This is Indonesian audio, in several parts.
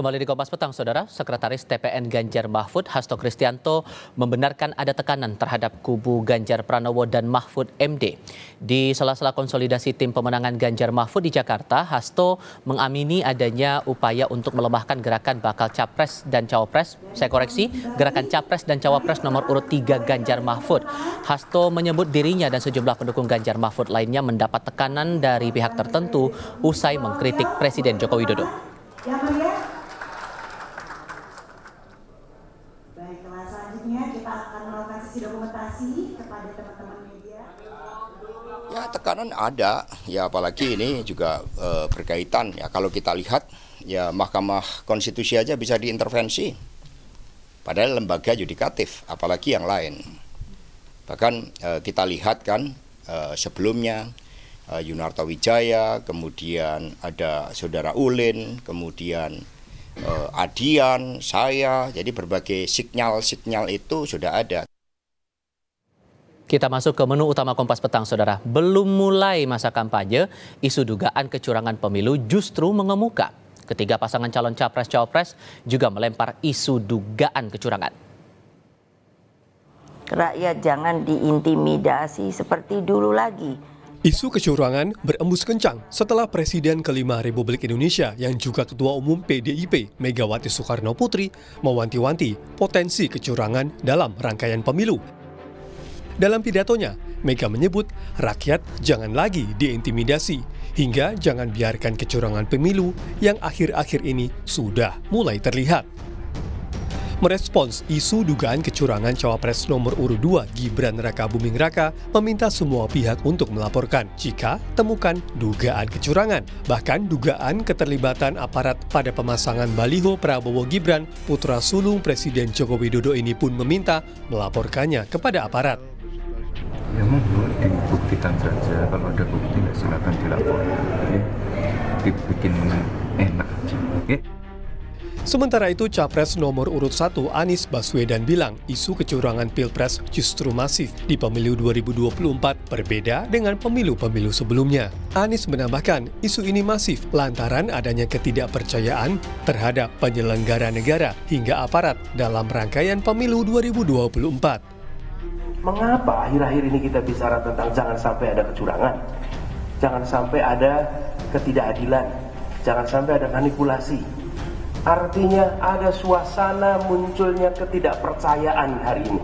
Kembali di Kompas Petang, Saudara, Sekretaris TPN Ganjar Mahfud Hasto Kristianto membenarkan ada tekanan terhadap kubu Ganjar Pranowo dan Mahfud MD. Di sela-sela konsolidasi tim pemenangan Ganjar Mahfud di Jakarta, Hasto mengamini adanya upaya untuk melemahkan gerakan bakal capres dan cawapres. Saya koreksi, gerakan capres dan cawapres nomor urut 3 Ganjar Mahfud. Hasto menyebut dirinya dan sejumlah pendukung Ganjar Mahfud lainnya mendapat tekanan dari pihak tertentu usai mengkritik Presiden Joko Widodo. tekanan ada, ya apalagi ini juga e, berkaitan ya kalau kita lihat ya Mahkamah Konstitusi aja bisa diintervensi. Padahal lembaga yudikatif, apalagi yang lain. Bahkan e, kita lihat kan e, sebelumnya e, Yunarto Wijaya, kemudian ada Saudara Ulin, kemudian e, Adian, saya, jadi berbagai sinyal-sinyal itu sudah ada. Kita masuk ke menu utama Kompas Petang, Saudara. Belum mulai masa kampanye, isu dugaan kecurangan pemilu justru mengemuka. Ketiga pasangan calon capres-cawapres juga melempar isu dugaan kecurangan. Rakyat jangan diintimidasi seperti dulu lagi. Isu kecurangan berembus kencang setelah Presiden kelima Republik Indonesia yang juga Ketua Umum PDIP Megawati Soekarno Putri mewanti-wanti potensi kecurangan dalam rangkaian pemilu dalam pidatonya, Mega menyebut rakyat jangan lagi diintimidasi hingga jangan biarkan kecurangan pemilu yang akhir-akhir ini sudah mulai terlihat. Merespons isu dugaan kecurangan cawapres nomor urut 2 Gibran Raka Buming Raka meminta semua pihak untuk melaporkan jika temukan dugaan kecurangan, bahkan dugaan keterlibatan aparat pada pemasangan baliho Prabowo Gibran, putra sulung Presiden Joko Widodo ini pun meminta melaporkannya kepada aparat. Ya, memang belum dibuktikan saja kalau ada bukti ya silakan dilaporkan ya. dibikin enak aja oke Sementara itu, Capres nomor urut 1 Anies Baswedan bilang isu kecurangan Pilpres justru masif di pemilu 2024 berbeda dengan pemilu-pemilu sebelumnya. Anies menambahkan isu ini masif lantaran adanya ketidakpercayaan terhadap penyelenggara negara hingga aparat dalam rangkaian pemilu 2024. Mengapa akhir-akhir ini kita bicara tentang jangan sampai ada kecurangan, jangan sampai ada ketidakadilan, jangan sampai ada manipulasi. Artinya ada suasana munculnya ketidakpercayaan hari ini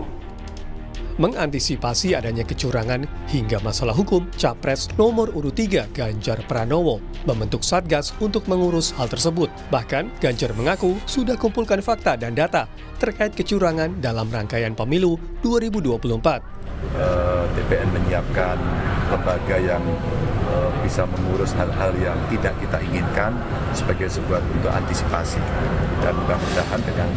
mengantisipasi adanya kecurangan hingga masalah hukum Capres nomor urut 3 Ganjar Pranowo membentuk Satgas untuk mengurus hal tersebut. Bahkan Ganjar mengaku sudah kumpulkan fakta dan data terkait kecurangan dalam rangkaian pemilu 2024. Eh, TPN menyiapkan lembaga yang bisa mengurus hal-hal yang tidak kita inginkan sebagai sebuah bentuk antisipasi. Dan mudah-mudahan dengan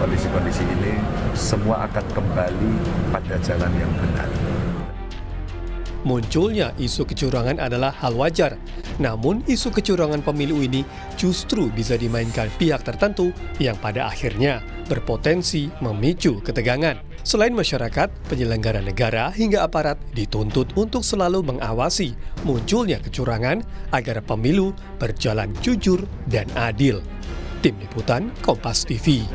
kondisi-kondisi ini semua akan kembali pada jalan yang benar. Munculnya isu kecurangan adalah hal wajar. Namun isu kecurangan pemilu ini justru bisa dimainkan pihak tertentu yang pada akhirnya berpotensi memicu ketegangan. Selain masyarakat, penyelenggara negara hingga aparat dituntut untuk selalu mengawasi munculnya kecurangan agar pemilu berjalan jujur dan adil. Tim Liputan Kompas TV.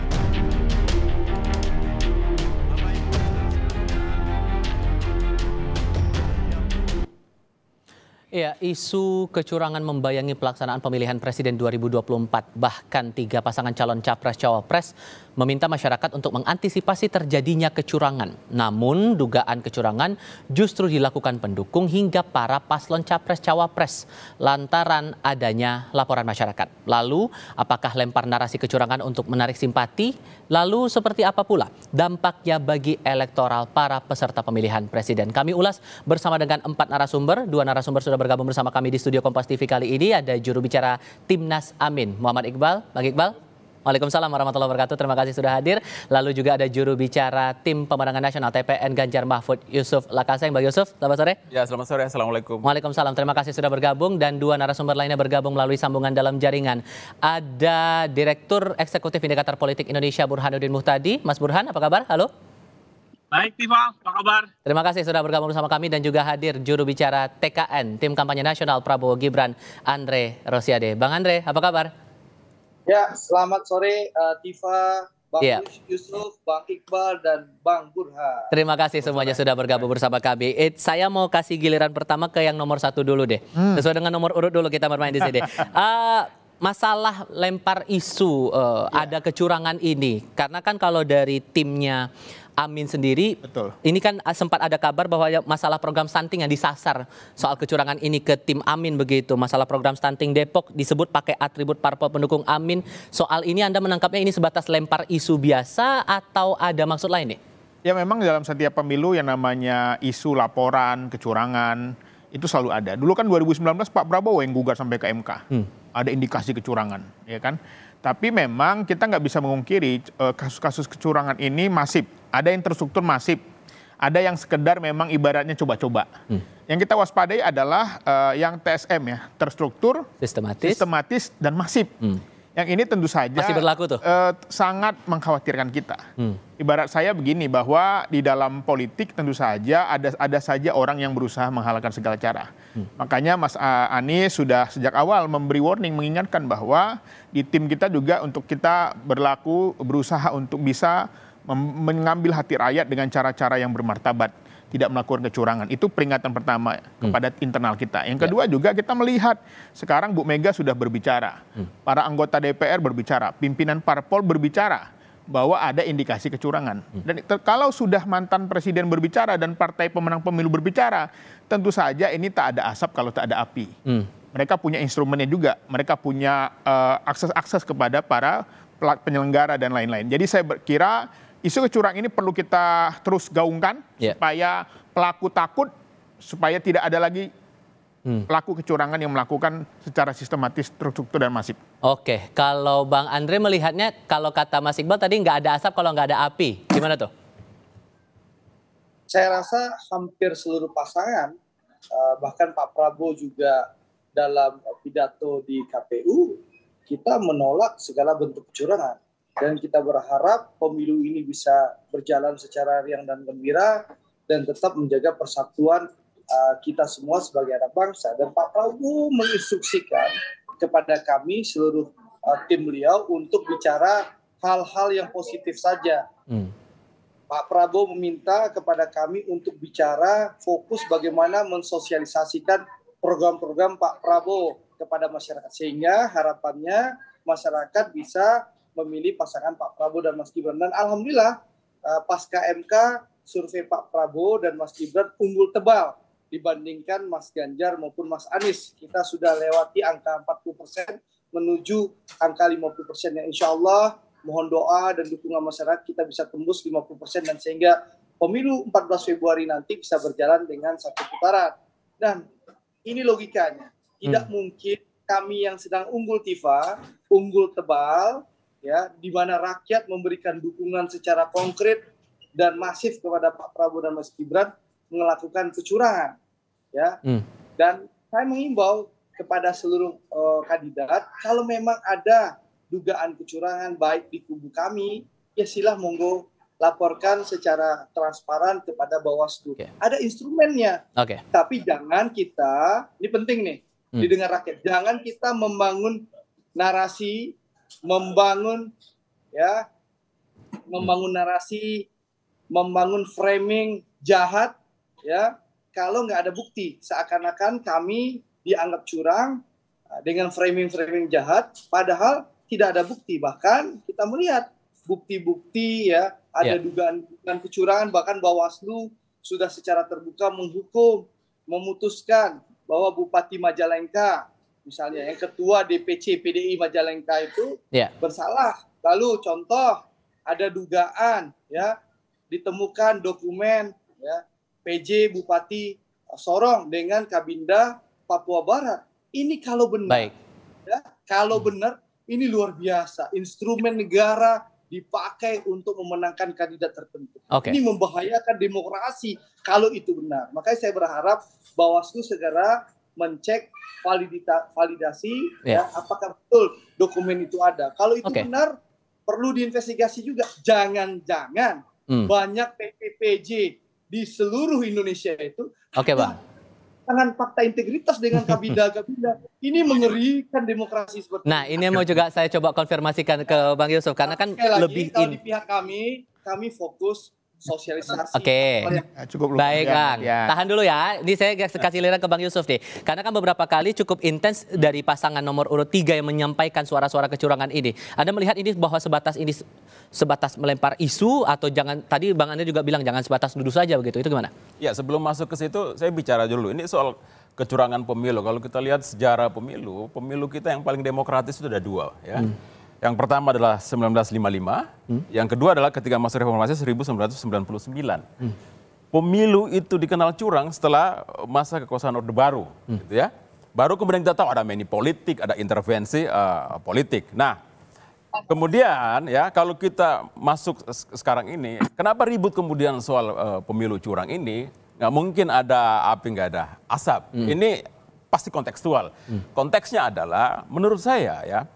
Ya, isu kecurangan membayangi pelaksanaan pemilihan presiden 2024 bahkan tiga pasangan calon capres-cawapres meminta masyarakat untuk mengantisipasi terjadinya kecurangan. Namun dugaan kecurangan justru dilakukan pendukung hingga para paslon capres-cawapres lantaran adanya laporan masyarakat. Lalu apakah lempar narasi kecurangan untuk menarik simpati? Lalu seperti apa pula dampaknya bagi elektoral para peserta pemilihan presiden? Kami ulas bersama dengan empat narasumber, dua narasumber sudah bergabung bersama kami di studio Kompas TV kali ini ada juru bicara Timnas Amin, Muhammad Iqbal. Bang Iqbal, Waalaikumsalam warahmatullahi wabarakatuh. Terima kasih sudah hadir. Lalu juga ada juru bicara tim pemenangan nasional TPN Ganjar Mahfud Yusuf Lakaseng. Bang Yusuf, selamat sore. Ya, selamat sore. Assalamualaikum. Waalaikumsalam. Terima kasih sudah bergabung dan dua narasumber lainnya bergabung melalui sambungan dalam jaringan. Ada Direktur Eksekutif Indikator Politik Indonesia Burhanuddin Muhtadi. Mas Burhan, apa kabar? Halo. Baik, Tifa, apa kabar? Terima kasih sudah bergabung bersama kami dan juga hadir juru bicara TKN, Tim Kampanye Nasional Prabowo Gibran, Andre Rosiade. Bang Andre, apa kabar? Ya, selamat sore uh, Tifa, Bang yeah. Yusuf, Bang Iqbal, dan Bang Burha. Terima kasih semuanya sudah bergabung bersama kami. It, eh, saya mau kasih giliran pertama ke yang nomor satu dulu deh. Hmm. Sesuai dengan nomor urut dulu kita bermain di sini. uh, masalah lempar isu uh, yeah. ada kecurangan ini karena kan kalau dari timnya Amin sendiri. Betul. Ini kan ah, sempat ada kabar bahwa ya, masalah program stunting yang disasar soal kecurangan ini ke tim Amin begitu. Masalah program stunting Depok disebut pakai atribut parpol pendukung Amin. Soal ini Anda menangkapnya ini sebatas lempar isu biasa atau ada maksud lain nih? Ya memang dalam setiap pemilu yang namanya isu laporan, kecurangan itu selalu ada. Dulu kan 2019 Pak Prabowo yang gugat sampai ke MK. Hmm. Ada indikasi kecurangan, ya kan? Tapi memang kita nggak bisa mengungkiri eh, kasus-kasus kecurangan ini masif. Ada yang terstruktur masif, ada yang sekedar memang ibaratnya coba-coba. Hmm. Yang kita waspadai adalah uh, yang TSM ya, terstruktur, sistematis, sistematis dan masif. Hmm. Yang ini tentu saja masih berlaku tuh. Uh, sangat mengkhawatirkan kita. Hmm. Ibarat saya begini bahwa di dalam politik tentu saja ada ada saja orang yang berusaha menghalalkan segala cara. Makanya Mas Anies sudah sejak awal memberi warning mengingatkan bahwa di tim kita juga untuk kita berlaku berusaha untuk bisa mengambil hati rakyat dengan cara-cara yang bermartabat tidak melakukan kecurangan. Itu peringatan pertama kepada internal kita. Yang kedua ya. juga kita melihat sekarang Bu Mega sudah berbicara, hmm. para anggota DPR berbicara, pimpinan parpol berbicara bahwa ada indikasi kecurangan. Hmm. Dan kalau sudah mantan presiden berbicara dan partai pemenang pemilu berbicara, tentu saja ini tak ada asap kalau tak ada api. Hmm. Mereka punya instrumennya juga, mereka punya eh, akses-akses uh, kepada para penyelenggara dan lain-lain. Jadi saya kira isu kecurangan ini perlu kita terus gaungkan yeah. supaya pelaku takut supaya tidak ada lagi hmm. pelaku kecurangan yang melakukan secara sistematis, terstruktur dan masif. Oke, kalau Bang Andre melihatnya, kalau kata Mas Iqbal tadi nggak ada asap kalau nggak ada api, gimana tuh? Saya rasa hampir seluruh pasangan, eh, bahkan Pak Prabowo juga dalam pidato di KPU, kita menolak segala bentuk kecurangan. Dan kita berharap pemilu ini bisa berjalan secara riang dan gembira dan tetap menjaga persatuan uh, kita semua sebagai anak bangsa dan Pak Prabowo menginstruksikan kepada kami seluruh uh, tim beliau untuk bicara hal-hal yang positif saja. Hmm. Pak Prabowo meminta kepada kami untuk bicara fokus bagaimana mensosialisasikan program-program Pak Prabowo kepada masyarakat sehingga harapannya masyarakat bisa memilih pasangan Pak Prabowo dan Mas Gibran dan alhamdulillah uh, pasca MK survei Pak Prabowo dan Mas Gibran unggul tebal dibandingkan Mas Ganjar maupun Mas Anies. Kita sudah lewati angka 40% persen menuju angka 50% persen. Ya insya Allah mohon doa dan dukungan masyarakat kita bisa tembus 50% persen dan sehingga pemilu 14 Februari nanti bisa berjalan dengan satu putaran. Dan ini logikanya. Tidak hmm. mungkin kami yang sedang unggul Tifa, unggul tebal, ya, di mana rakyat memberikan dukungan secara konkret dan masif kepada Pak Prabowo dan Mas Gibran melakukan kecurangan ya. Hmm. Dan saya mengimbau kepada seluruh uh, kandidat kalau memang ada dugaan kecurangan baik di kubu kami, ya silah monggo laporkan secara transparan kepada Bawaslu. Okay. Ada instrumennya. Okay. Tapi jangan kita, ini penting nih, hmm. didengar rakyat. Jangan kita membangun narasi, membangun ya, membangun narasi, membangun framing jahat ya kalau nggak ada bukti seakan-akan kami dianggap curang eh, dengan framing-framing jahat padahal tidak ada bukti bahkan kita melihat bukti-bukti ya ada yeah. dugaan dugaan kecurangan bahkan Bawaslu sudah secara terbuka menghukum memutuskan bahwa Bupati Majalengka misalnya yang ketua DPC PDI Majalengka itu yeah. bersalah lalu contoh ada dugaan ya ditemukan dokumen ya PJ Bupati eh, Sorong dengan Kabinda Papua Barat. Ini kalau benar, Baik. Ya, kalau hmm. benar ini luar biasa. Instrumen negara dipakai untuk memenangkan kandidat tertentu. Okay. Ini membahayakan demokrasi kalau itu benar. Makanya saya berharap Bawaslu segera mencek validita, validasi yeah. ya, apakah betul dokumen itu ada. Kalau itu okay. benar perlu diinvestigasi juga. Jangan-jangan hmm. banyak PPPJ di seluruh Indonesia itu. Oke, okay, Bang. Tangan fakta integritas dengan kabinda-kabinda ini mengerikan demokrasi seperti Nah, ini yang mau juga saya coba konfirmasikan ke Bang Yusuf karena nah, kan Sekali lagi, lebih kalau di pihak kami kami fokus sosialisasi. Oke. Okay. Ya, cukup Baik, Kang. Ya. Tahan dulu ya. Ini saya kasih lirik ke Bang Yusuf nih. Karena kan beberapa kali cukup intens dari pasangan nomor urut 3 yang menyampaikan suara-suara kecurangan ini. Anda melihat ini bahwa sebatas ini sebatas melempar isu atau jangan tadi Bang Anda juga bilang jangan sebatas duduk saja begitu. Itu gimana? Ya, sebelum masuk ke situ saya bicara dulu. Ini soal kecurangan pemilu. Kalau kita lihat sejarah pemilu, pemilu kita yang paling demokratis itu ada dua ya. Hmm yang pertama adalah 1955, hmm. yang kedua adalah ketika masa reformasi 1999. Hmm. Pemilu itu dikenal curang setelah masa kekuasaan Orde Baru, hmm. gitu ya. Baru kemudian kita tahu ada mini politik, ada intervensi uh, politik. Nah, kemudian ya kalau kita masuk sekarang ini, kenapa ribut kemudian soal uh, pemilu curang ini? Nggak mungkin ada api nggak ada asap. Hmm. Ini pasti kontekstual. Hmm. Konteksnya adalah menurut saya ya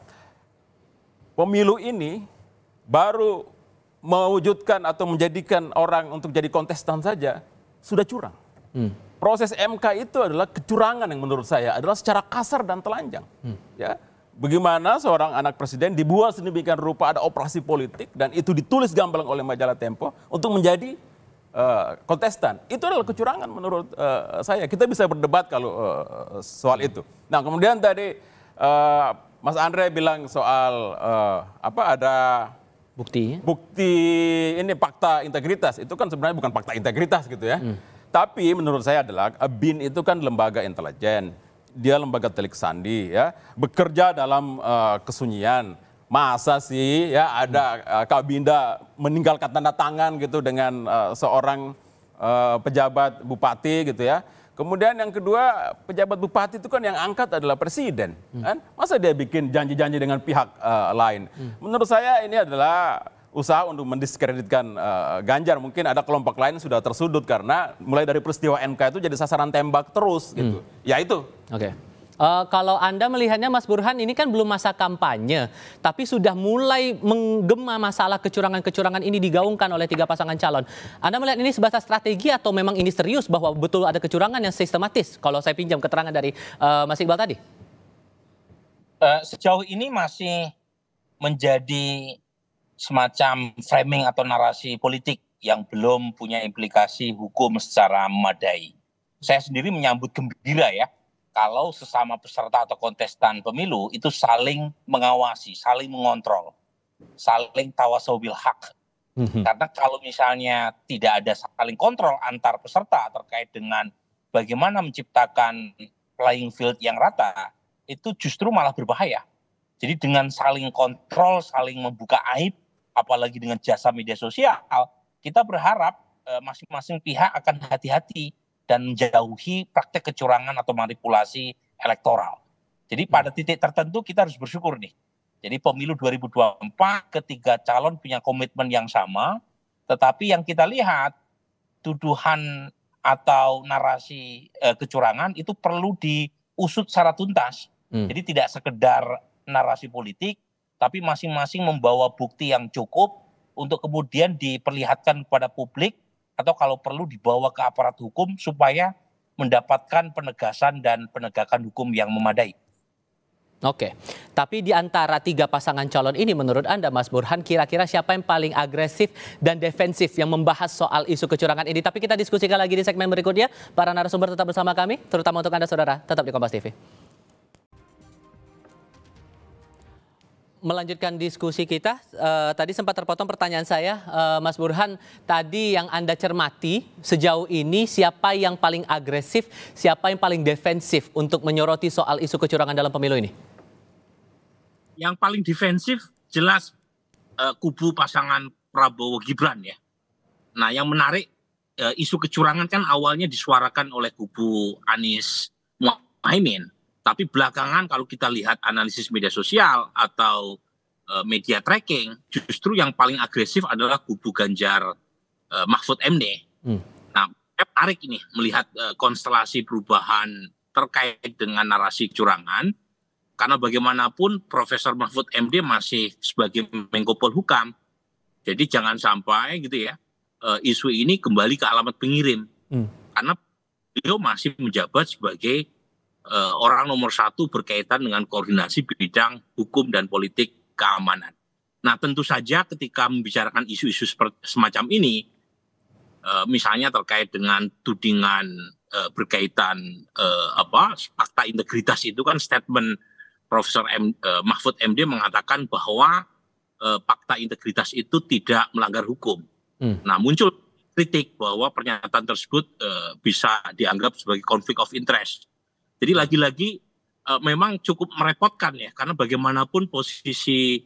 pemilu ini baru mewujudkan atau menjadikan orang untuk jadi kontestan saja sudah curang. Hmm. Proses MK itu adalah kecurangan yang menurut saya adalah secara kasar dan telanjang. Hmm. Ya, bagaimana seorang anak presiden dibuat sedemikian rupa ada operasi politik dan itu ditulis gamblang oleh majalah Tempo untuk menjadi uh, kontestan. Itu adalah kecurangan menurut uh, saya. Kita bisa berdebat kalau uh, soal itu. Nah, kemudian tadi uh, Mas Andre bilang soal uh, apa ada bukti bukti ini fakta integritas itu kan sebenarnya bukan fakta integritas gitu ya. Hmm. Tapi menurut saya adalah eh, BIN itu kan lembaga intelijen, dia lembaga telik sandi ya, bekerja dalam uh, kesunyian. Masa sih ya ada uh, Kabinda meninggalkan tanda tangan gitu dengan uh, seorang uh, pejabat bupati gitu ya Kemudian yang kedua, pejabat bupati itu kan yang angkat adalah presiden. Hmm. Kan? Masa dia bikin janji-janji dengan pihak uh, lain? Hmm. Menurut saya ini adalah usaha untuk mendiskreditkan uh, Ganjar. Mungkin ada kelompok lain yang sudah tersudut karena mulai dari peristiwa MK itu jadi sasaran tembak terus gitu. Hmm. Ya itu. Oke. Okay. Uh, kalau Anda melihatnya Mas Burhan ini kan belum masa kampanye, tapi sudah mulai menggema masalah kecurangan-kecurangan ini digaungkan oleh tiga pasangan calon. Anda melihat ini sebatas strategi atau memang ini serius bahwa betul ada kecurangan yang sistematis? Kalau saya pinjam keterangan dari uh, Mas Iqbal tadi. Uh, sejauh ini masih menjadi semacam framing atau narasi politik yang belum punya implikasi hukum secara memadai. Saya sendiri menyambut gembira ya kalau sesama peserta atau kontestan pemilu itu saling mengawasi, saling mengontrol, saling tawasobil hak. Mm-hmm. Karena kalau misalnya tidak ada saling kontrol antar peserta terkait dengan bagaimana menciptakan playing field yang rata, itu justru malah berbahaya. Jadi dengan saling kontrol, saling membuka aib, apalagi dengan jasa media sosial, kita berharap eh, masing-masing pihak akan hati-hati dan menjauhi praktek kecurangan atau manipulasi elektoral. Jadi hmm. pada titik tertentu kita harus bersyukur nih. Jadi pemilu 2024 ketiga calon punya komitmen yang sama, tetapi yang kita lihat tuduhan atau narasi eh, kecurangan itu perlu diusut secara tuntas. Hmm. Jadi tidak sekedar narasi politik, tapi masing-masing membawa bukti yang cukup untuk kemudian diperlihatkan kepada publik atau kalau perlu dibawa ke aparat hukum supaya mendapatkan penegasan dan penegakan hukum yang memadai. Oke, tapi di antara tiga pasangan calon ini menurut Anda Mas Burhan kira-kira siapa yang paling agresif dan defensif yang membahas soal isu kecurangan ini? Tapi kita diskusikan lagi di segmen berikutnya. Para narasumber tetap bersama kami, terutama untuk Anda saudara, tetap di Kompas TV. melanjutkan diskusi kita, uh, tadi sempat terpotong pertanyaan saya, uh, Mas Burhan, tadi yang Anda cermati sejauh ini siapa yang paling agresif, siapa yang paling defensif untuk menyoroti soal isu kecurangan dalam pemilu ini? Yang paling defensif jelas uh, kubu pasangan Prabowo Gibran ya. Nah, yang menarik uh, isu kecurangan kan awalnya disuarakan oleh kubu Anies Muhaimin. Tapi belakangan kalau kita lihat analisis media sosial atau uh, media tracking, justru yang paling agresif adalah kubu Ganjar uh, Mahfud MD. Hmm. Nah, saya menarik ini melihat uh, konstelasi perubahan terkait dengan narasi curangan, karena bagaimanapun Profesor Mahfud MD masih sebagai Menko Polhukam. Jadi jangan sampai gitu ya uh, isu ini kembali ke alamat pengirim, hmm. karena beliau masih menjabat sebagai uh, orang nomor satu berkaitan dengan koordinasi bidang hukum dan politik keamanan. Nah, tentu saja ketika membicarakan isu-isu semacam ini, uh, misalnya terkait dengan tudingan uh, berkaitan uh, apa fakta integritas itu kan statement Profesor M, uh, Mahfud MD mengatakan bahwa fakta fakta integritas itu tidak melanggar hukum. Hmm. Nah, muncul kritik bahwa pernyataan tersebut uh, bisa dianggap sebagai konflik of interest jadi lagi-lagi uh, memang cukup merepotkan ya karena bagaimanapun posisi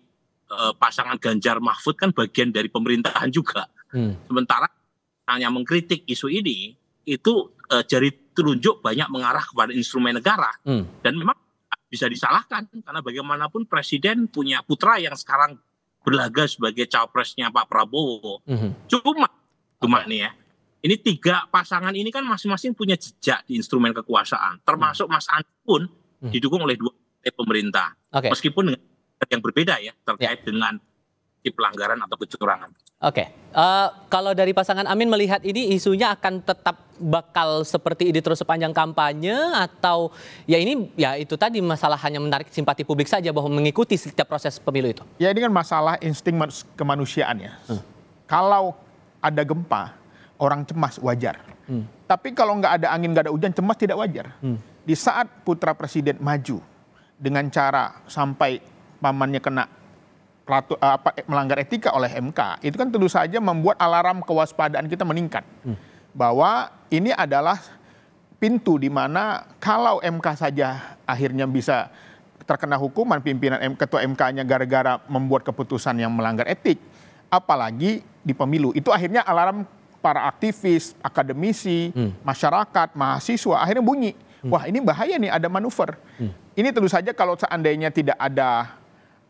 uh, pasangan Ganjar Mahfud kan bagian dari pemerintahan juga. Hmm. Sementara hanya mengkritik isu ini itu uh, jari telunjuk banyak mengarah kepada instrumen negara hmm. dan memang bisa disalahkan karena bagaimanapun presiden punya putra yang sekarang berlaga sebagai cawapresnya Pak Prabowo. -hmm. Cuma, cuma okay. nih ya, ini tiga pasangan ini kan masing-masing punya jejak di instrumen kekuasaan. Termasuk Mas Anies pun hmm. didukung oleh dua pemerintah. Okay. Meskipun yang berbeda ya terkait yeah. dengan pelanggaran atau kecurangan. Oke, okay. uh, eh, kalau dari pasangan Amin melihat ini isunya akan tetap bakal seperti ini terus sepanjang kampanye atau ya ini ya itu tadi masalah hanya menarik simpati publik saja bahwa mengikuti setiap proses pemilu itu. Ya ini kan masalah insting kemanusiaan ya. Hmm. Kalau ada gempa, orang cemas wajar. Hmm. Tapi kalau nggak ada angin, nggak ada hujan, cemas tidak wajar. Hmm. Di saat putra presiden maju dengan cara sampai pamannya kena ratu, eh, apa, eh, melanggar etika oleh MK, itu kan tentu saja membuat alarm kewaspadaan kita meningkat. Hmm. Bahwa ini adalah pintu di mana kalau MK saja akhirnya bisa terkena hukuman pimpinan M, ketua MK-nya gara-gara membuat keputusan yang melanggar etik, apalagi di pemilu. Itu akhirnya alarm para aktivis, akademisi, hmm. masyarakat, mahasiswa akhirnya bunyi. Hmm. Wah, ini bahaya nih ada manuver. Hmm. Ini tentu saja kalau seandainya tidak ada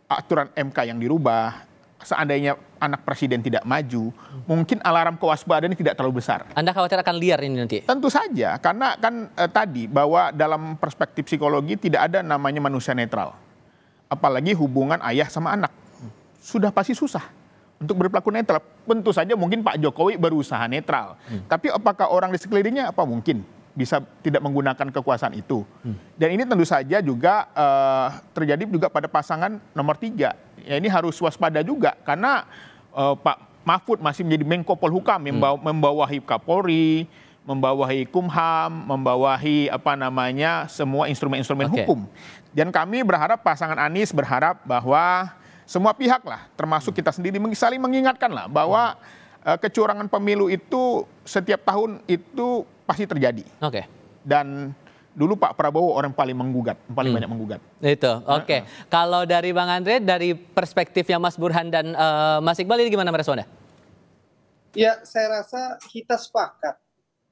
aturan MK yang dirubah, seandainya anak presiden tidak maju, hmm. mungkin alarm kewaspadaan ini tidak terlalu besar. Anda khawatir akan liar ini nanti? Tentu saja, karena kan eh, tadi bahwa dalam perspektif psikologi tidak ada namanya manusia netral. Apalagi hubungan ayah sama anak. Hmm. Sudah pasti susah untuk berperilaku netral. Tentu saja mungkin Pak Jokowi berusaha netral. Hmm. Tapi apakah orang di sekelilingnya apa mungkin bisa tidak menggunakan kekuasaan itu? Hmm. Dan ini tentu saja juga uh, terjadi juga pada pasangan nomor tiga. Ya ini harus waspada juga karena uh, Pak Mahfud masih menjadi Menko Polhukam membawa membawa membawahi Kapolri, membawahi Kumham, membawahi apa namanya semua instrumen-instrumen okay. hukum. Dan kami berharap pasangan Anies berharap bahwa semua pihak lah, termasuk hmm. kita sendiri saling mengingatkan lah bahwa uh, kecurangan pemilu itu setiap tahun itu pasti terjadi. Oke. Okay. Dan dulu Pak Prabowo orang paling menggugat, paling hmm. banyak menggugat. Itu, oke. Okay. Uh -uh. Kalau dari Bang Andre, dari perspektifnya Mas Burhan dan uh, Mas Iqbal ini gimana meresponnya? Ya, saya rasa kita sepakat.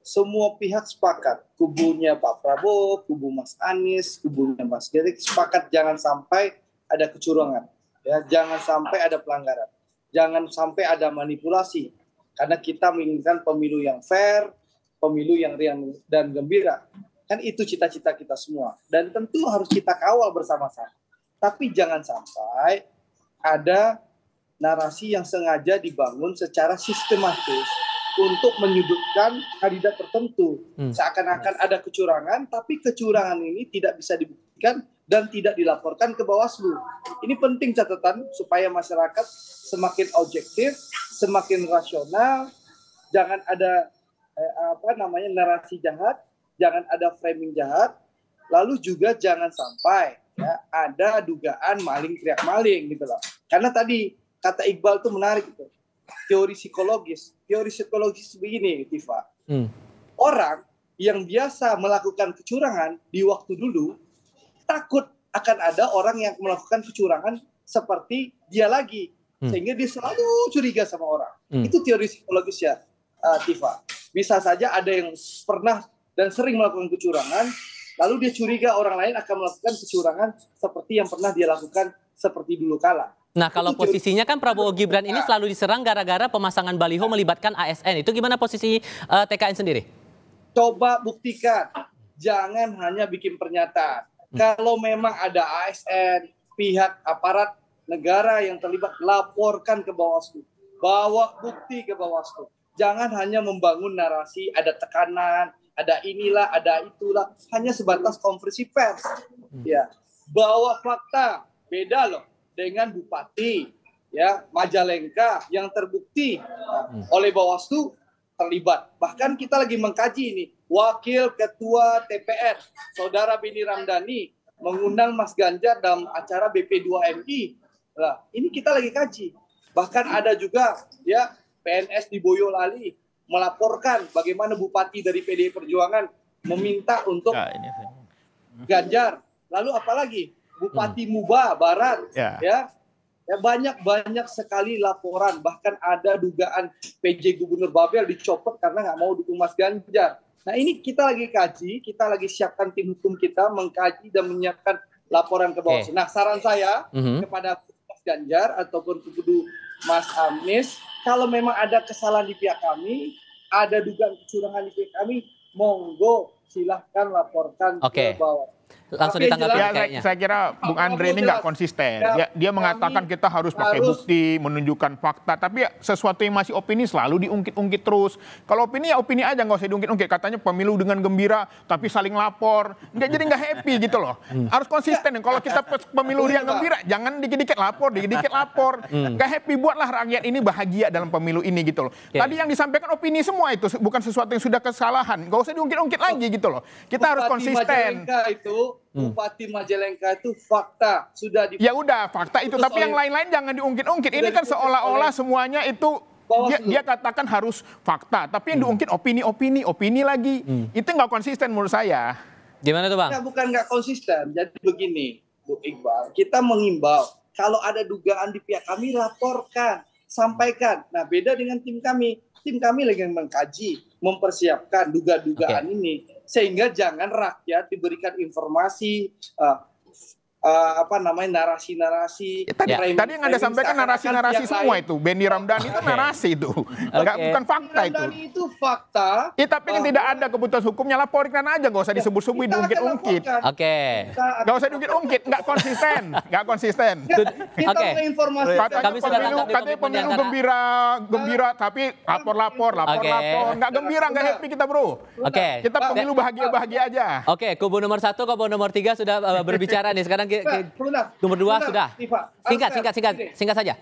Semua pihak sepakat. Kubunya Pak Prabowo, kubu Mas Anies, kubunya Mas Gerik sepakat jangan sampai ada kecurangan. Ya, jangan sampai ada pelanggaran. Jangan sampai ada manipulasi. Karena kita menginginkan pemilu yang fair, pemilu yang riang dan gembira. Kan itu cita-cita kita semua. Dan tentu harus kita kawal bersama-sama. Tapi jangan sampai ada narasi yang sengaja dibangun secara sistematis untuk menyudutkan kandidat tertentu. Hmm. Seakan-akan ada kecurangan, tapi kecurangan ini tidak bisa dibuktikan dan tidak dilaporkan ke Bawaslu. Ini penting catatan supaya masyarakat semakin objektif, semakin rasional, jangan ada eh, apa namanya narasi jahat, jangan ada framing jahat, lalu juga jangan sampai ya, ada dugaan maling teriak maling gitu loh. Karena tadi kata Iqbal tuh menarik itu. Teori psikologis, teori psikologis begini, Tifa. Hmm. Orang yang biasa melakukan kecurangan di waktu dulu takut akan ada orang yang melakukan kecurangan seperti dia lagi hmm. sehingga dia selalu curiga sama orang hmm. itu teori psikologis ya uh, Tifa bisa saja ada yang pernah dan sering melakukan kecurangan lalu dia curiga orang lain akan melakukan kecurangan seperti yang pernah dia lakukan seperti dulu kala Nah kalau posisinya kan Prabowo Gibran ini selalu diserang gara-gara pemasangan baliho melibatkan ASN. Itu gimana posisi uh, eh, TKN sendiri? Coba buktikan, jangan hanya bikin pernyataan Hmm. Kalau memang ada ASN, pihak aparat negara yang terlibat, laporkan ke Bawaslu. Bawa bukti ke Bawaslu. Jangan hanya membangun narasi, ada tekanan, ada inilah, ada itulah. Hanya sebatas konversi pers. Hmm. Ya, Bawa fakta. Beda loh dengan Bupati, ya Majalengka yang terbukti hmm. oleh Bawaslu terlibat. Bahkan kita lagi mengkaji ini Wakil Ketua TPR, Saudara Beni Ramdhani, mengundang Mas Ganjar dalam acara BP2MI. Nah, ini kita lagi kaji. Bahkan ada juga ya PNS di Boyolali melaporkan bagaimana bupati dari PDI Perjuangan meminta untuk Ganjar. Lalu apalagi Bupati hmm. Muba Barat yeah. ya. Ya, ya banyak banyak sekali laporan bahkan ada dugaan PJ Gubernur Babel dicopot karena nggak mau dukung Mas Ganjar. Nah ini kita lagi kaji, kita lagi siapkan tim hukum kita mengkaji dan menyiapkan laporan ke bawah. Okay. Nah saran saya mm -hmm. kepada Mas Ganjar ataupun kubu Mas Amis, kalau memang ada kesalahan di pihak kami, ada dugaan kecurangan di pihak kami, monggo silahkan laporkan okay. ke bawah langsung ditanggapi ya, kayaknya. Saya, kira Bung Andre ini nggak konsisten. Dia, dia mengatakan kita harus pakai bukti, menunjukkan fakta. Tapi ya, sesuatu yang masih opini selalu diungkit-ungkit terus. Kalau opini ya opini aja nggak usah diungkit-ungkit. Katanya pemilu dengan gembira, tapi saling lapor. Nggak jadi nggak happy gitu loh. Hmm. Harus konsisten. Kalau kita pemilu yang gembira, jangan dikit-dikit lapor, dikit-dikit lapor. Hmm. Nggak happy buatlah rakyat ini bahagia dalam pemilu ini gitu loh. Tadi yang disampaikan opini semua itu bukan sesuatu yang sudah kesalahan. Nggak usah diungkit-ungkit lagi gitu loh. Kita harus konsisten. itu Hmm. Bupati Majalengka itu fakta sudah di Ya udah fakta itu tapi yang lain-lain jangan diungkit-ungkit. Ini kan seolah-olah semuanya itu dia, dia katakan harus fakta, tapi yang hmm. diungkit opini-opini, opini lagi. Hmm. Itu nggak konsisten menurut saya. Gimana tuh Bang? Ya, bukan nggak konsisten. Jadi begini, Bu Iqbal, kita mengimbau kalau ada dugaan di pihak kami laporkan, sampaikan. Nah, beda dengan tim kami. Tim kami lagi mengkaji, mempersiapkan duga dugaan okay. ini sehingga jangan rakyat diberikan informasi uh, uh, apa namanya narasi-narasi. Ya, tadi, framing, tadi yang anda sampaikan narasi-narasi semua lain. itu. Benny Ramdhani itu narasi itu, okay. bukan fakta itu. Ramdhani itu fakta. Ya, tapi yang tidak ada kebutuhan hukumnya laporkan aja, nggak usah ya, disebut-sebut diungkit-ungkit. Oke. Nggak usah diungkit-ungkit, nggak konsisten, nggak konsisten. oke okay. Kami pemilu, katanya pemilu gembira, gembira, tapi lapor-lapor, lapor-lapor, nggak gembira, nggak happy kita bro. Oke. Kita pemilu bahagia-bahagia aja. Oke, kubu nomor satu, kubu nomor tiga sudah eh, berbicara nih sekarang ke, ke nah, nomor dua nah, sudah. Tifa, singkat, singkat, singkat, ini. singkat saja.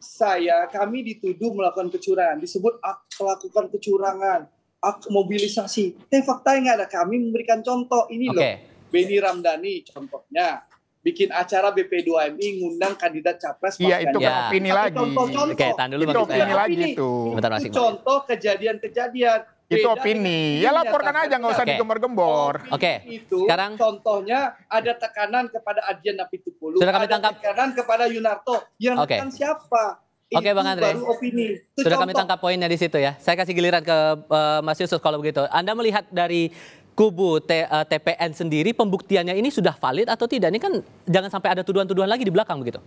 Saya, kami dituduh melakukan kecurangan, disebut melakukan kecurangan, ak mobilisasi. Tapi fakta yang ada, kami memberikan contoh ini okay. loh. Beni Ramdhani contohnya bikin acara BP2MI ngundang kandidat capres Iya itu iya. kan opini lagi. Contoh, contoh. Oke, tahan dulu itu opini lagi Itu contoh kejadian-kejadian itu opini. Ya laporkan aja nggak usah okay. digembar-gembor. Oke. Okay. Itu Sekarang contohnya ada tekanan kepada Adian Napitupulu, Sudah kami ada tangkap. tekanan kepada Yunarto. Yang okay. tekan siapa? Oke okay, Bang Andre. Baru opini. Itu Sudah contoh. kami tangkap poinnya di situ ya. Saya kasih giliran ke uh, Mas Yusuf kalau begitu. Anda melihat dari kubu T, uh, eh, TPN sendiri pembuktiannya ini sudah valid atau tidak? Ini kan jangan sampai ada tuduhan-tuduhan lagi di belakang begitu.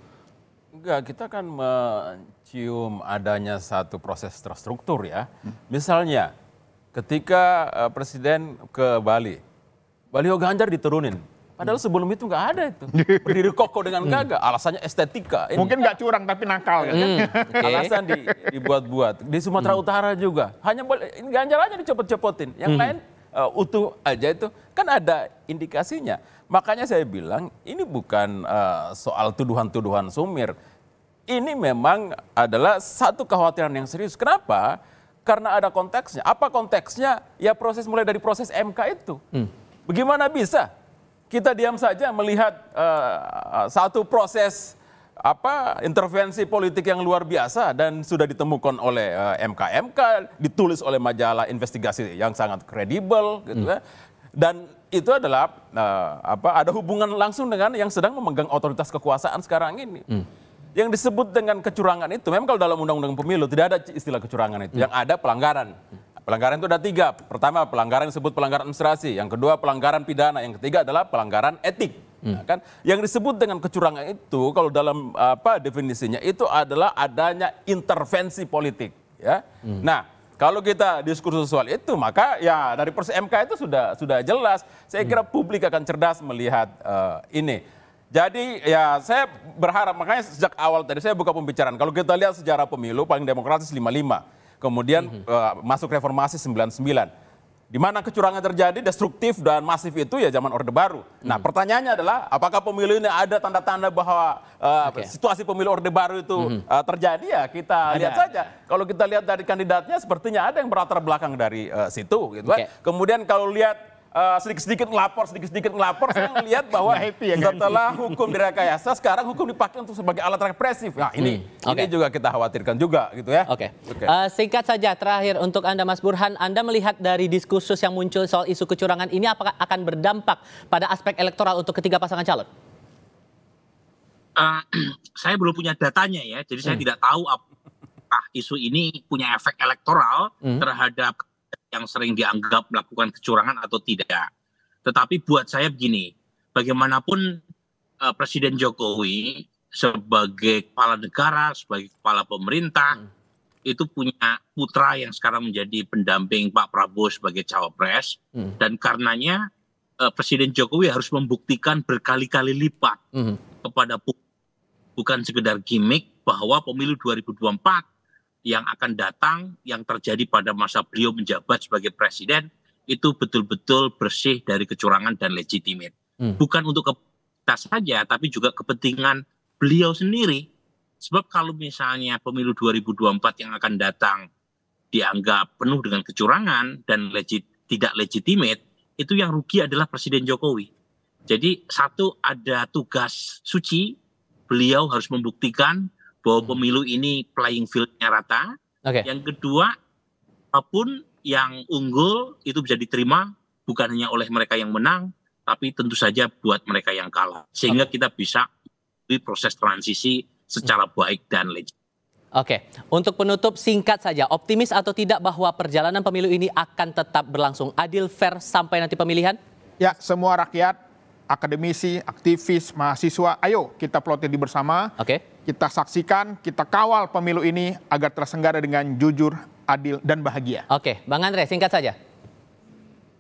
Enggak, kita kan mencium adanya satu proses terstruktur ya. Misalnya ketika eh, presiden ke Bali, Baliho oh Ganjar diturunin. Padahal hmm. sebelum itu nggak ada itu. Berdiri kokoh dengan hmm. gagah. Alasannya estetika. Ini. Mungkin nggak curang tapi nakal. Kan? Hmm. okay. Alasan di, dibuat-buat. Di Sumatera hmm. Utara juga. Hanya Ganjar aja dicopot-copotin. Yang hmm. lain uh, eh, utuh aja itu. Kan ada indikasinya. Makanya saya bilang ini bukan uh, soal tuduhan-tuduhan sumir. Ini memang adalah satu kekhawatiran yang serius. Kenapa? Karena ada konteksnya. Apa konteksnya? Ya proses mulai dari proses MK itu. Hmm. Bagaimana bisa kita diam saja melihat uh, satu proses apa intervensi politik yang luar biasa dan sudah ditemukan oleh uh, eh, MK ditulis oleh majalah investigasi yang sangat kredibel, gitu hmm. Ya. Dan itu adalah uh, apa ada hubungan langsung dengan yang sedang memegang otoritas kekuasaan sekarang ini. Hmm yang disebut dengan kecurangan itu memang kalau dalam undang-undang pemilu tidak ada istilah kecurangan itu. Hmm. Yang ada pelanggaran. Pelanggaran itu ada tiga. Pertama pelanggaran disebut pelanggaran administrasi, yang kedua pelanggaran pidana, yang ketiga adalah pelanggaran etik. Hmm. Nah, kan yang disebut dengan kecurangan itu kalau dalam apa definisinya itu adalah adanya intervensi politik ya. Hmm. Nah, kalau kita diskursus soal itu maka ya dari proses MK itu sudah sudah jelas. Saya hmm. kira publik akan cerdas melihat uh, ini. Jadi ya saya berharap makanya sejak awal tadi saya buka pembicaraan. Kalau kita lihat sejarah pemilu paling demokratis 55, kemudian mm -hmm. uh, masuk reformasi 99. Di mana kecurangan terjadi destruktif dan masif itu ya zaman Orde Baru. Mm -hmm. Nah, mhm. pertanyaannya adalah apakah pemilu ini ada tanda-tanda bahwa uh, eh, okay. situasi pemilu Orde Baru itu mm -hmm. uh, terjadi ya kita ada. lihat saja. Kalau kita lihat dari kandidatnya sepertinya ada yang berlatar belakang dari uh, situ gitu okay. kan. Kemudian kalau lihat Eh, sedikit-sedikit uh, lapor, sedikit-sedikit lapor. saya melihat bahwa happy nah, ya, setelah kan? hukum direkayasa, sekarang hukum dipakai untuk sebagai alat represif. Nah ini, hmm, okay. ini juga kita khawatirkan juga gitu ya. Oke. Okay. Okay. Uh, eh, singkat saja, terakhir untuk Anda Mas Burhan, Anda melihat dari diskursus yang muncul soal isu kecurangan ini apakah akan berdampak pada aspek elektoral untuk ketiga pasangan calon? Uh, saya belum punya datanya ya, jadi hmm. saya tidak tahu apakah isu ini punya efek elektoral hmm. terhadap yang sering dianggap melakukan kecurangan atau tidak. Tetapi buat saya begini, bagaimanapun uh, Presiden Jokowi sebagai kepala negara, sebagai kepala pemerintah hmm. itu punya putra yang sekarang menjadi pendamping Pak Prabowo sebagai cawapres hmm. dan karenanya uh, Presiden Jokowi harus membuktikan berkali-kali lipat hmm. kepada publik bukan sekedar gimmick bahwa pemilu 2024 yang akan datang yang terjadi pada masa beliau menjabat sebagai presiden itu betul-betul bersih dari kecurangan dan legitimate. Hmm. Bukan untuk kita saja tapi juga kepentingan beliau sendiri. Sebab kalau misalnya pemilu 2024 yang akan datang dianggap penuh dengan kecurangan dan legit, tidak legitimate, itu yang rugi adalah Presiden Jokowi. Jadi satu ada tugas suci, beliau harus membuktikan bahwa hmm. pemilu ini playing fieldnya rata. Okay. Yang kedua, apapun yang unggul itu bisa diterima bukan hanya oleh mereka yang menang, tapi tentu saja buat mereka yang kalah. Sehingga okay. kita bisa di proses transisi secara baik dan legit. Oke, untuk penutup singkat saja, optimis atau tidak bahwa perjalanan pemilu ini akan tetap berlangsung adil, fair sampai nanti pemilihan? Ya, semua rakyat, akademisi, aktivis, mahasiswa, ayo kita di bersama. Oke kita saksikan, kita kawal pemilu ini agar tersenggara dengan jujur, adil, dan bahagia. Oke, Bang Andre, singkat saja.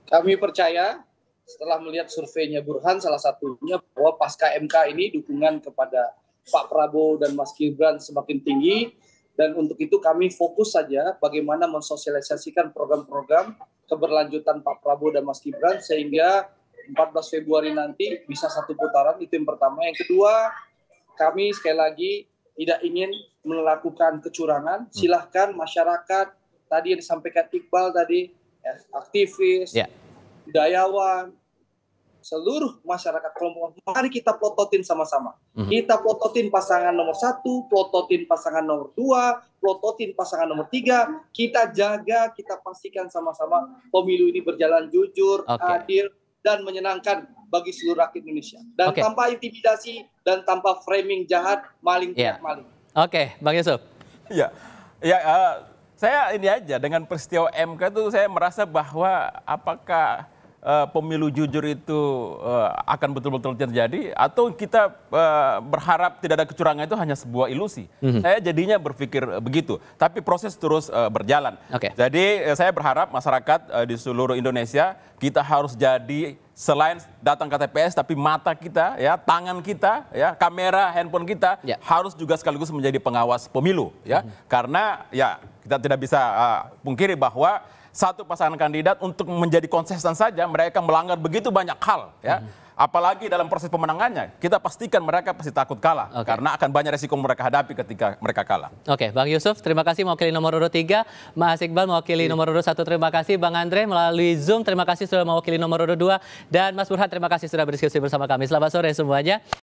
Kami percaya setelah melihat surveinya Burhan salah satunya bahwa pasca MK ini dukungan kepada Pak Prabowo dan Mas Gibran semakin tinggi dan untuk itu kami fokus saja bagaimana mensosialisasikan program-program keberlanjutan Pak Prabowo dan Mas Gibran sehingga 14 Februari nanti bisa satu putaran itu yang pertama yang kedua kami sekali lagi tidak ingin melakukan kecurangan. Hmm. Silahkan masyarakat tadi yang disampaikan Iqbal tadi, eh, aktivis, yeah. budayawan, seluruh masyarakat kelompok. Mari kita plototin sama-sama. Mm-hmm. Kita plototin pasangan nomor satu, plototin pasangan nomor dua, plototin pasangan nomor tiga. Kita jaga, kita pastikan sama-sama pemilu ini berjalan jujur, okay. adil, dan menyenangkan bagi seluruh rakyat Indonesia. Dan okay. tanpa intimidasi dan tanpa framing jahat maling yeah. maling. Oke, okay, Bang Yusuf. Iya. Ya, uh, saya ini aja dengan peristiwa MK itu saya merasa bahwa apakah Eh, pemilu jujur itu uh, akan betul-betul terjadi atau kita uh, berharap tidak ada kecurangan itu hanya sebuah ilusi. Mm -hmm. Saya jadinya berpikir begitu. Tapi proses terus uh, berjalan. Okay. Jadi uh, saya berharap masyarakat uh, di seluruh Indonesia kita harus jadi selain datang ke TPS tapi mata kita ya tangan kita ya kamera handphone kita ya. harus juga sekaligus menjadi pengawas pemilu ya mm -hmm. karena ya kita tidak bisa uh, pungkiri bahwa satu pasangan kandidat untuk menjadi konsisten saja mereka melanggar begitu banyak hal ya. Hmm. Apalagi dalam proses pemenangannya, kita pastikan mereka pasti takut kalah okay. karena akan banyak resiko mereka hadapi ketika mereka kalah. Oke, okay, Bang Yusuf, terima kasih mewakili nomor urut 3, Mas Iqbal mewakili yeah. nomor urut 1, terima kasih Bang Andre melalui Zoom, terima kasih sudah mewakili nomor urut 2 dan Mas Burhan terima kasih sudah berdiskusi bersama kami. Selamat sore semuanya.